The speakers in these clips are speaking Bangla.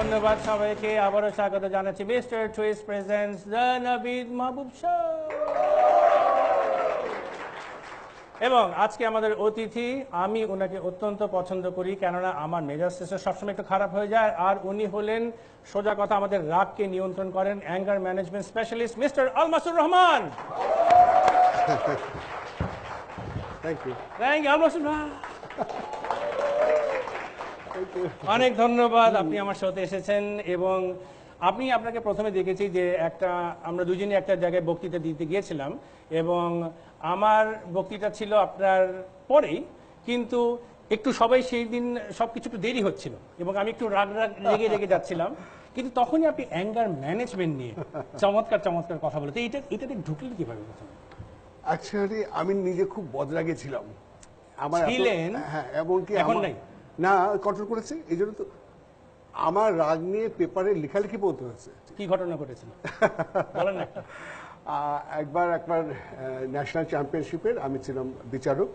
ধন্যবাদ সবাইকে আবারও স্বাগত জানাচ্ছি mister twice presents the Nabid Mahbub show এবং আজকে আমাদের অতিথি আমি ওনাকে অত্যন্ত পছন্দ করি কেননা আমার মেজাজ শেষে সবসময় একটু খারাপ হয়ে যায় আর উনি হলেন সোজা কথা আমাদের রাগকে নিয়ন্ত্রণ করেন anger management specialist mister Almasur Rahman thank you thank you Almasur Rahman অনেক ধন্যবাদ আপনি আমার সাথে এসেছেন এবং আপনি আপনাকে প্রথমে দেখেছি যে একটা আমরা দুজনে একটা জায়গায় বক্তৃতা দিতে গিয়েছিলাম এবং আমার বক্তৃতা ছিল আপনার পরেই কিন্তু একটু সবাই সেই দিন সব কিছু একটু দেরি হচ্ছিল এবং আমি একটু রাগ রাগ রেগে রেগে যাচ্ছিলাম কিন্তু তখনই আপনি অ্যাঙ্গার ম্যানেজমেন্ট নিয়ে চমৎকার চমৎকার কথা বলতে এটা এটাতে ঢুকলেন কিভাবে প্রথমে অ্যাকচুয়ালি আমি নিজে খুব বদলা ছিলাম আমার ছিলেন হ্যাঁ এমনকি এখন নাই না কন্ট্রোল করেছে এই জন্য তো আমার রাগ নিয়ে পেপারে লেখালেখি বলতে হয়েছে কি ঘটনা ঘটেছিল একবার একবার ন্যাশনাল চ্যাম্পিয়নশিপের আমি ছিলাম বিচারক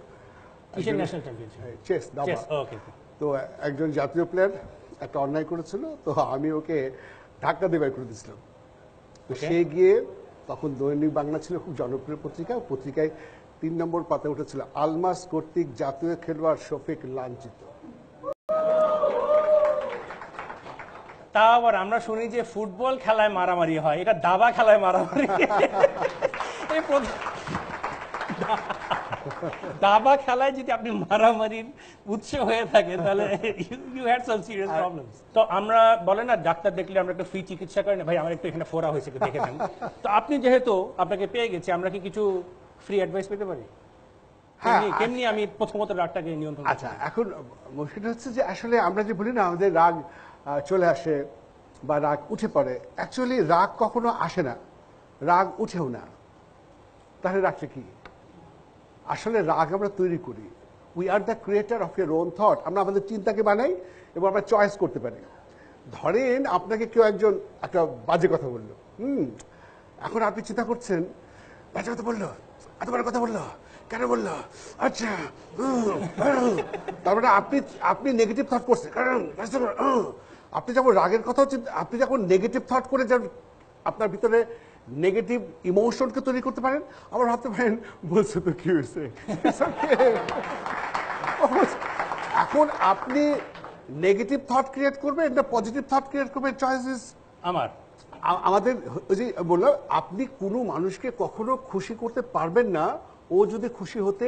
চেস হ্যাঁ, দাবা oh, তো একজন জাতীয় প্লেয়ার একটা অন্যায় করেছিল তো আমি ওকে ধাক্কা দেবার করে দিয়েছিলাম তো সে গিয়ে তখন দৈনিক বাংলা ছিল খুব জনপ্রিয় পত্রিকা পত্রিকায় তিন নম্বর পাতা উঠেছিল আলমাস কর্তৃক জাতীয় খেলোয়াড় শফিক লাঞ্ছিত তা আবার আমরা শুনি যে ফুটবল খেলায় মারামারি হয় এটা দাবা খেলায় মারামারি দাবা খেলায় যদি আপনি মারামারির উৎস হয়ে থাকে তাহলে you had some serious problem তো আমরা বলে না ডাক্তার দেখলে আমরা একটু ফ্রি চিকিৎসা করি না ভাই আমার একটু এখানে ফোরা হয়েছে দেখে নেন তো আপনি যেহেতু আপনাকে পেয়ে গেছি আমরা কি কিছু ফ্রি অ্যাডভাইস পেতে পারি হ্যাঁ, কেমনি আচ্ছা। আমি প্রথমত রাগটাকে নিয়ন্ত্রণ আচ্ছা এখন মুশকিল হচ্ছে যে আসলে আমরা যে বলি না আমাদের রাগ চলে আসে বা রাগ উঠে পড়ে অ্যাকচুয়ালি রাগ কখনো আসে না রাগ উঠেও না তাহলে রাগটা কি আসলে রাগ আমরা তৈরি করি we are the creator of your own thought আমরা আমাদের চিন্তাকে বানাই এবং আমরা চয়েস করতে পারি ধরেন আপনাকে কেউ একজন একটা বাজে কথা বলল হুম এখন আপনি চিন্তা করছেন বাজে কথা বললো এত বড় কথা বললো কেন বললো আচ্ছা তারপরে মানে আপনি আপনি নেগেটিভ থট করছেন কারণ আপনি যখন রাগের কথা হচ্ছে আপনি যখন নেগেটিভ থট করে যান আপনার ভিতরে নেগেটিভ ইমোশনকে তৈরি করতে পারেন আবার ভাবতে পারেন বলছে তো কি হয়েছে এখন আপনি নেগেটিভ থট ক্রিয়েট করবেন না পজিটিভ থট ক্রিয়েট করবেন চয়েস আমার আমাদের ওই যে বললাম আপনি কোনো মানুষকে কখনো খুশি করতে পারবেন না ও যদি খুশি হতে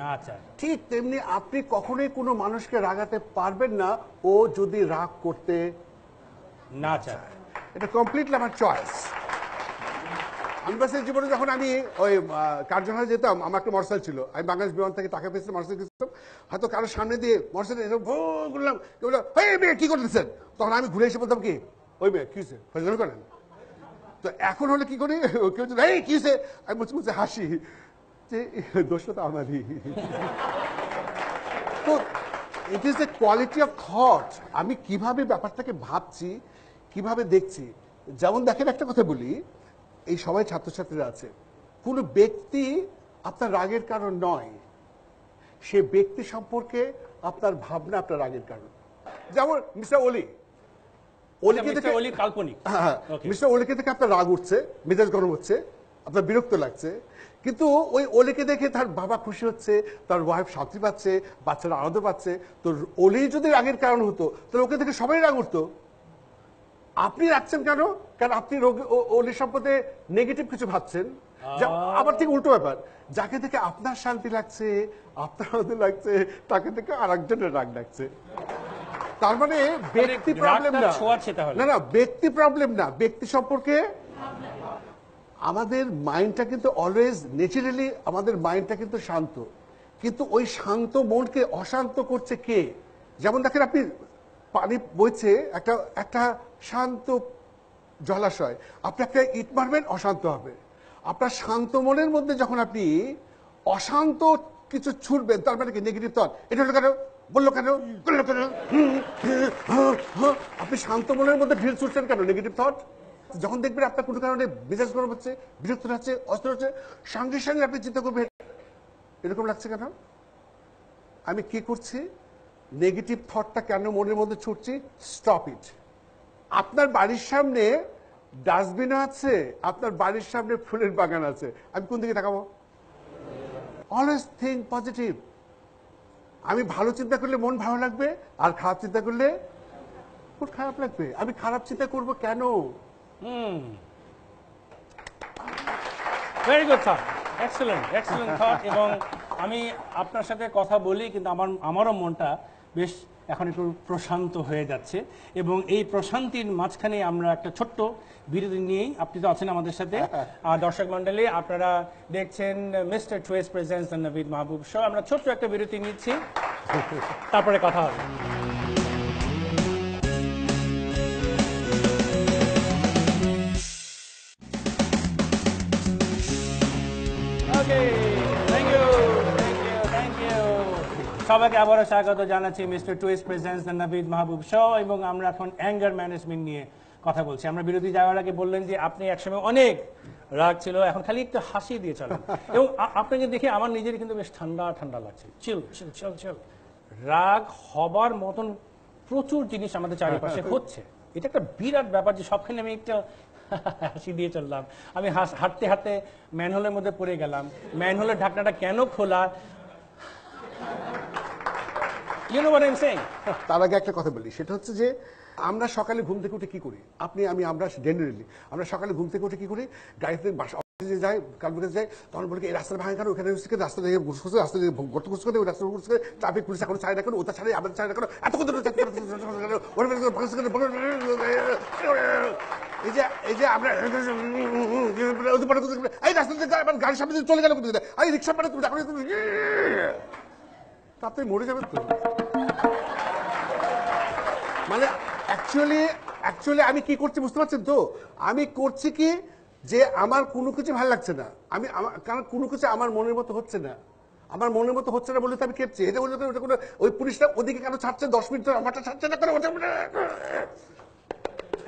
না চায় ঠিক তেমনি আপনি কখনোই কোনো মানুষকে রাগাতে পারবেন না ও যদি রাগ করতে না চায় এটা কমপ্লিটলি আমার চয়েস ইউনিভার্সিটির জীবনে যখন আমি ওই কার্যনগরে যেতাম আমার একটা মোটরসাইকেল ছিল আমি বাংলাদেশ বিমান থেকে টাকা পেয়েছিলাম মোটরসাইকেল কিনতাম হয়তো কারোর সামনে দিয়ে মোটরসাইকেল এরকম ভো করলাম কেউ এই মেয়ে কী করতেছেন তখন আমি ঘুরে এসে বলতাম কি ওই মেয়ে কী হয়েছে ফজল করেন তো এখন হলে কী করি কেউ এই কী হয়েছে আমি বলছি বলছি হাসি যে দোষটা তো আমারই তো it is a quality of thought আমি কিভাবে ব্যাপারটাকে ভাবছি কিভাবে দেখছি যেমন দেখেন একটা কথা বলি এই সবাই ছাত্রছাত্রীরা আছে কোনো ব্যক্তি আপনার রাগের কারণ নয় সে ব্যক্তি সম্পর্কে আপনার ভাবনা আপনার রাগের কারণ যেমন মিস্টার ওলি আচ্ছা, ওলিকে থেকে ওলি কাল্পনিক হ্যাঁ, হ্যাঁ মিস্টার ওলিকে থেকে আপনার রাগ উঠছে মেজাজ গরম হচ্ছে আপনার বিরক্ত লাগছে কিন্তু ওই ওলিকে দেখে তার বাবা খুশি হচ্ছে তার ওয়াইফ শান্তি পাচ্ছে বাচ্চারা আনন্দ পাচ্ছে তো ওলি যদি রাগের কারণ হতো তাহলে ওকে দেখে সবাই রাগ উঠতো আপনি রাখছেন কেন কারণ আপনি ওলি সম্পদে নেগেটিভ কিছু ভাবছেন আবার ঠিক উল্টো ব্যাপার যাকে দেখে আপনার শান্তি লাগছে আপনার আনন্দ লাগছে তাকে দেখে আর একজনের রাগ লাগছে তার মানে, মানে ব্যক্তি প্রবলেম না না ব্যক্তি প্রবলেম না ব্যক্তি সম্পর্কে আমাদের মাইন্ডটা কিন্তু অলওয়েজ নেচারালি আমাদের মাইন্ডটা কিন্তু শান্ত কিন্তু ওই শান্ত মনকে অশান্ত করছে কে যেমন দেখেন আপনি পানি বইছে একটা একটা শান্ত জলাশয় আপনি একটা ইট মারবেন অশান্ত হবে আপনার শান্ত মনের মধ্যে যখন আপনি অশান্ত কিছু ছুটবেন তার মানে কি নেগেটিভ থট এটা হলো কেন বললো কেন করলো কেন আপনি শান্ত মনের মধ্যে ভিড় ছুটছেন কেন নেগেটিভ থট যখন দেখবেন আপনার কোনো কারণে মেজাজ গরম হচ্ছে বিরক্ত হচ্ছে অস্ত্র হচ্ছে সঙ্গে সঙ্গে আপনি চিন্তা করবেন এরকম লাগছে কেন আমি কি করছি নেগেটিভ থটটা কেন মনের মধ্যে ছুটছি স্টপ ইট আপনার বাড়ির সামনে ডাস্টবিন আছে আপনার বাড়ির সামনে ফুলের বাগান আছে আমি কোন দিকে তাকাবো অলওয়েজ থিঙ্ক পজিটিভ আমি ভালো চিন্তা করলে মন ভালো লাগবে আর খারাপ চিন্তা করলে খুব খারাপ লাগবে আমি খারাপ চিন্তা করব কেন Hmm. Very good sir excellent excellent thought এবং আমি আপনার সাথে কথা বলি কিন্তু আমার আমারও মনটা বেশ এখন একটু প্রশান্ত হয়ে যাচ্ছে এবং এই প্রশান্তির মাঝখানে আমরা একটা ছোট্ট বিরতি নিয়েই আপনি তো আছেন আমাদের সাথে আর দর্শক মণ্ডলী আপনারা দেখছেন mister twice presents Nabid Mahbub show আমরা ছোট্ট একটা বিরতি নিচ্ছি তারপরে কথা হবে সবাইকে আবারও স্বাগত জানাচ্ছি mister twice presents the Nabid Mahbub show এবং আমরা এখন অ্যাঙ্গার ম্যানেজমেন্ট নিয়ে কথা বলছি আমরা বিরোধী যাওয়ার আগে বললেন যে আপনি একসময় অনেক রাগ ছিল এখন খালি একটু হাসি দিয়ে চলেন এবং আপনাকে দেখে আমার নিজের কিন্তু বেশ ঠান্ডা ঠান্ডা লাগছে চিল চিল চল চল রাগ হবার মতন প্রচুর জিনিস আমাদের চারিপাশে হচ্ছে এটা একটা বিরাট ব্যাপার যে সবখানে আমি একটা হাসি দিয়ে চললাম আমি হাঁটতে হাঁটতে ম্যানহোলের মধ্যে পড়ে গেলাম ম্যানহোলের ঢাকনাটা কেন খোলা you know what I am saying তার আগে একটা কথা বলি সেটা হচ্ছে যে আমরা সকালে ঘুম থেকে উঠে কি করি আপনি আমি আমরা জেনারেলি আমরা সকালে ঘুম থেকে উঠে কি করি গাড়িতে বাসা অফিসে যাই কালকে যাই তখন বলি এই রাস্তার ভাঙা কারণ ওখানে হচ্ছে রাস্তা থেকে ঘুষ করছে রাস্তা দিয়ে গর্ত ঘুষ করে ওই রাস্তা ঘুষ করে ট্রাফিক পুলিশ এখন ছাড়ে রাখুন ওটা ছাড়ে আমাদের ছাড়ে রাখুন এত কত এই যে এই যে আমরা এই রাস্তা থেকে আমার গাড়ির সামনে চলে গেল এই রিক্সা পাঠাতে তাতে মরে যাবে তো মানে অ্যাকচুয়ালি অ্যাকচুয়ালি আমি কি করছি বুঝতে পারছেন তো আমি করছি কি যে আমার কোনো কিছু ভালো লাগছে না আমি কারণ কোনো কিছু আমার মনের মতো হচ্ছে না আমার মনের মতো হচ্ছে না বলে তো আমি খেপছি এটা বলে ওটা কোনো ওই পুলিশটা ওদিকে কেন ছাড়ছে দশ মিনিট ধরে আমারটা ছাড়ছে না ওটা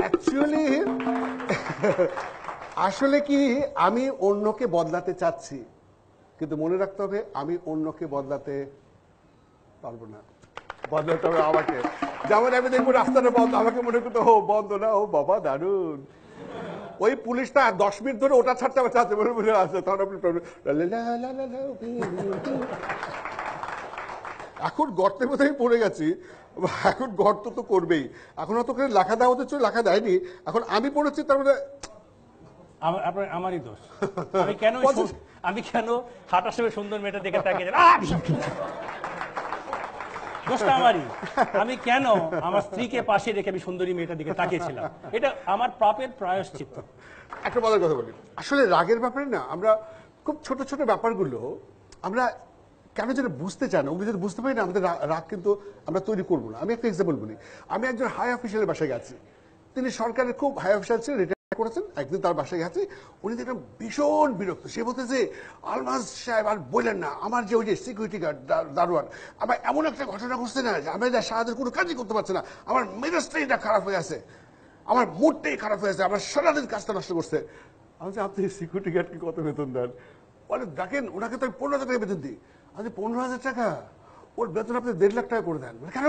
অ্যাকচুয়ালি আসলে কি আমি অন্যকে বদলাতে চাচ্ছি কিন্তু মনে রাখতে হবে আমি অন্যকে বদলাতে পারবো না বন্ধ হবে আমাকে যেমন আমি দেখবো রাস্তাটা বন্ধ আমাকে মনে বন্ধ না ও বাবা ওই পুলিশটা দশ মিনিট ধরে ওটা ছাড়তে হবে বলে বলে তখন আপনি এখন গর্তে মধ্যে আমি পড়ে গেছি এখন গর্ত তো করবেই এখন অত করে লেখা দেওয়া হতে লেখা দেয়নি এখন আমি পড়েছি তার মানে আমারই দোষ আমি কেন আমি কেন হাঁটার সময় সুন্দর মেয়েটা দেখে তাকিয়ে দোষটা আমারই আমি কেন আমার স্ত্রীকে পাশে রেখে আমি সুন্দরী মেয়েটার দিকে তাকিয়েছিলাম এটা আমার পাপের প্রায়শ্চিত্ত একটা বলার কথা বলি আসলে রাগের ব্যাপারে না আমরা খুব ছোট ছোট ব্যাপারগুলো আমরা কেন যেটা বুঝতে চান ওগুলো যদি বুঝতে পারি না আমাদের রাগ কিন্তু আমরা তৈরি করবো না আমি একটা এক্সাম্পল বলি আমি একজন হাই অফিসিয়ালের বাসায় গেছি তিনি সরকারের খুব হাই অফিসিয়াল ছিলেন করেছেন একদিন তার বাসায় গেছে উনি দেখলাম ভীষণ বিরক্ত সে বলতে যে আলমাজ সাহেব আর বললেন না আমার যে ওই যে সিকিউরিটি গার্ড দারোয়ান আমার এমন একটা ঘটনা ঘটছে না যে আমি সাহায্যের কোনো কাজই করতে পারছে না আমার মেজাজটাই এটা খারাপ হয়ে আছে আমার মুডটাই খারাপ হয়ে আছে আমার সারাদিন কাজটা নষ্ট করছে আমি আপনি সিকিউরিটি গার্ডকে কত বেতন দেন বলে দেখেন ওনাকে তো আমি পনেরো হাজার টাকা বেতন দিই আমি পনেরো হাজার টাকা ওর বেতন আপনি দেড় লাখ টাকা করে দেন কেন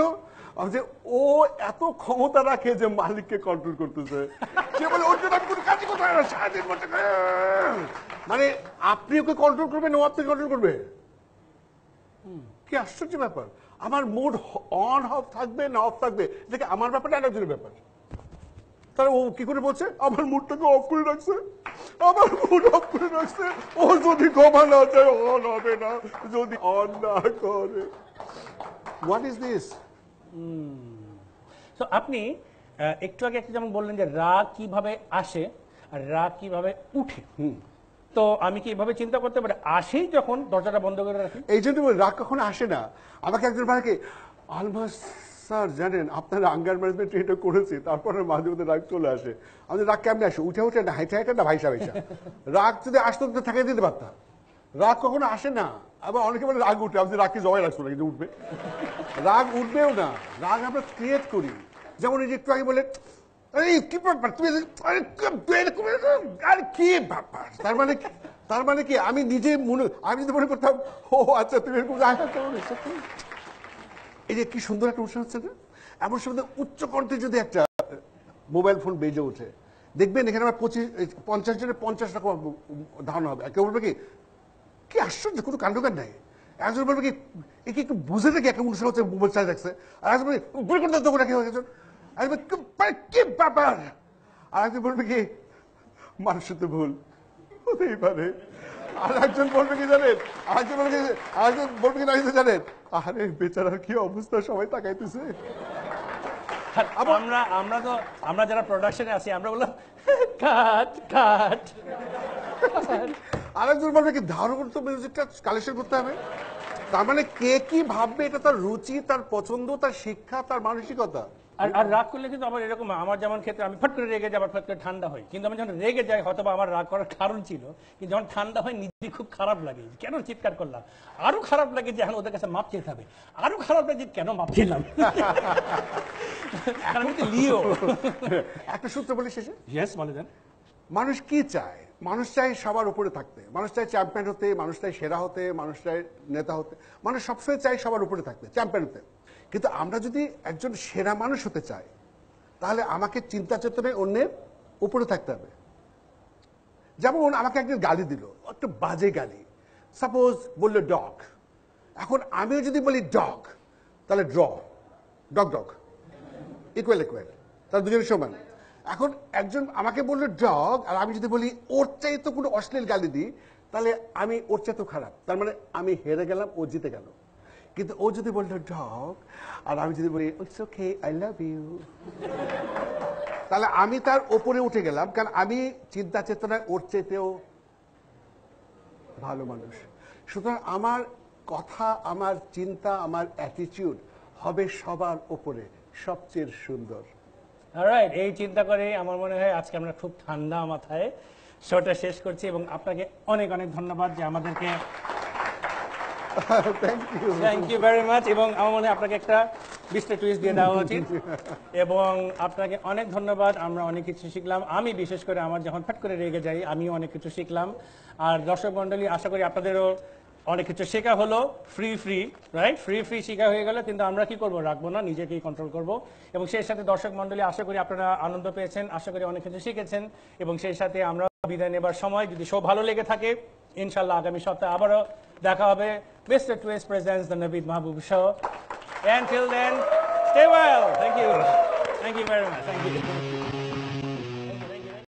যে ও এত ক্ষমতা রাখে যে মালিককে কন্ট্রোল করতেছে সে বলে ওর জন্য আমি কোনো কাজই করতে পারি না সারাদিন বলতে মানে আপনি ওকে কন্ট্রোল করবেন ও আপনি কন্ট্রোল করবে কি আশ্চর্য ব্যাপার আমার মুড অন অফ থাকবে না অফ থাকবে দেখে আমার ব্যাপারটা আরেকজনের ব্যাপার তাহলে ও কি করে বলছে আমার মুডটাকে অফ করে রাখছে আমার মুড অফ করে রাখছে ও যদি কমা না যায় অন হবে না যদি অন না করে হোয়াট ইজ দিস তো আপনি একটু আগে একটা যেমন বললেন যে রা কিভাবে আসে আর রা কিভাবে উঠে তো আমি কি এভাবে চিন্তা করতে পারি আসেই যখন দরজাটা বন্ধ করে রাখি এই জন্য বলি রাগ কখনো আসে না আমাকে একজন ভাইকে আলমাস স্যার জানেন আপনারা আঙ্গার ম্যানেজমেন্ট এটা করেছি তারপরে মাঝে মধ্যে রাগ চলে আসে আমাদের রাগ কেমনি আসে উঠে উঠে না হাইটে হাইটে না ভাইসা ভাইসা রাগ যদি আসতো তো থাকে দিতে পারতাম রাগ কখনো আসে না আবার অনেকে বলে রাগ উঠে আপনি রাগকে জয় রাখছো না কিন্তু উঠবে রাগ উঠবেও না রাগ আমরা ক্রিয়েট করি যেমন এই যে একটু আগে বলে আরে কি ব্যাপার তুমি আরে আর কি ব্যাপার তার মানে তার মানে কি আমি নিজে মনে আমি যদি মনে করতাম ও আচ্ছা তুমি এরকম সত্যি এই যে কি সুন্দর একটা অনুষ্ঠান হচ্ছে না এমন সময় উচ্চ কণ্ঠে যদি একটা মোবাইল ফোন বেজে ওঠে দেখবেন এখানে আমার পঁচিশ পঞ্চাশ জনের পঞ্চাশ রকম ধারণা হবে কেউ বলবে কি কি আশ্চর্য কোনো কাণ্ডকার নাই একজন বলবে কি একে একটু বুঝে দেখি একটা অনুষ্ঠান হচ্ছে মোবাইল চার্জ রাখছে আর একজন বলবে বের করে দাও তখন একজন আর কি ব্যাপার আর একজন বলবে কি মানুষ তো ভুল হতেই পারে আর একজন বলবে কি জানেন আরেকজন বলবে কি আরেকজন বলবে কি না জানেন আরে বেচারার কি অবস্থা সবাই তাকাইতেছে হ্যাঁ, আমরা আমরা তো আমরা যারা প্রোডাকশনে আছি আমরা বললাম কাট কাট আরেকজন বলবে কি ধারণ তো মিউজিকটা কালেকশন করতে হবে তার মানে কে কি ভাববে এটা তার রুচি তার পছন্দ তার শিক্ষা তার মানসিকতা আর রাগ করলে কিন্তু আবার এরকম আমার যেমন ক্ষেত্রে আমি ফট করে রেগে যাই আবার ফট করে ঠান্ডা হই কিন্তু আমি যখন রেগে যাই হয়তো আমার রাগ করার কারণ ছিল কিন্তু যখন ঠান্ডা হয় নিজে খুব খারাপ লাগে কেন চিৎকার করলাম আরো খারাপ লাগে যে এখন ওদের কাছে মাপ চেয়ে হবে আরো খারাপ লাগে কেন মাপ চেয়েলাম লিও একটা সূত্র বলি শেষে ইয়েস বলে দেন মানুষ কি চায় মানুষ চায় সবার উপরে থাকতে মানুষ চায় চ্যাম্পিয়ন হতে মানুষ চায় সেরা হতে মানুষ চায় নেতা হতে মানুষ সবসময় চায় সবার উপরে থাকতে চ্যাম্পিয়ন হতে কিন্তু আমরা যদি একজন সেরা মানুষ হতে চাই তাহলে আমাকে চিন্তা চেতনায় অন্যের উপরে থাকতে হবে যেমন আমাকে একজন গালি দিল একটা বাজে গালি সাপোজ বললো ডগ এখন আমিও যদি বলি ডগ তাহলে draw dog dog equal equal তাহলে দুজনের সমান এখন একজন আমাকে বললো ডগ আর আমি যদি বলি ওর চাই তো কোনো অশ্লীল গালি দিই তাহলে আমি ওর চাই তো খারাপ তার মানে আমি হেরে গেলাম ও জিতে গেল কিন্তু ও যদি বলল ঢক আর আমি যদি বলি it's okay I love you তাহলে আমি তার ওপরে উঠে গেলাম কারণ আমি চিন্তা চেতনায় ওর চেতেও ভালো মানুষ সুতরাং আমার কথা আমার চিন্তা আমার অ্যাটিটিউড হবে সবার ওপরে সবচেয়ে সুন্দর রাইট এই চিন্তা করে আমার মনে হয় আজকে আমরা খুব ঠান্ডা মাথায় শোটা শেষ করছি এবং আপনাকে অনেক অনেক ধন্যবাদ যে আমাদেরকে thank you you very much এবং আমার মনে হয় আপনাকে একটা বিশটা টুইস্ট দিয়ে দেওয়া উচিত এবং আপনাকে অনেক ধন্যবাদ আমরা অনেক কিছু শিখলাম আমি বিশেষ করে আমার যখন ফ্যাট করে রেগে যাই আমিও অনেক কিছু শিখলাম আর দর্শক মন্ডলী আশা করি আপনাদেরও অনেক কিছু শেখা হলো free free right free free শেখা হয়ে গেল কিন্তু আমরা কি করব রাখবো না নিজেকেই কন্ট্রোল করব এবং সেই সাথে দর্শক মন্ডলী আশা করি আপনারা আনন্দ পেয়েছেন আশা করি অনেক কিছু শিখেছেন এবং সেই সাথে আমরা বিদায় নেবার সময় যদি শো ভালো লেগে থাকে ইনশাল্লাহ আগামী সপ্তাহে আবারও দেখা হবে mister twice presents the Nabid Mahbub show and till then stay well thank you thank you very much thank you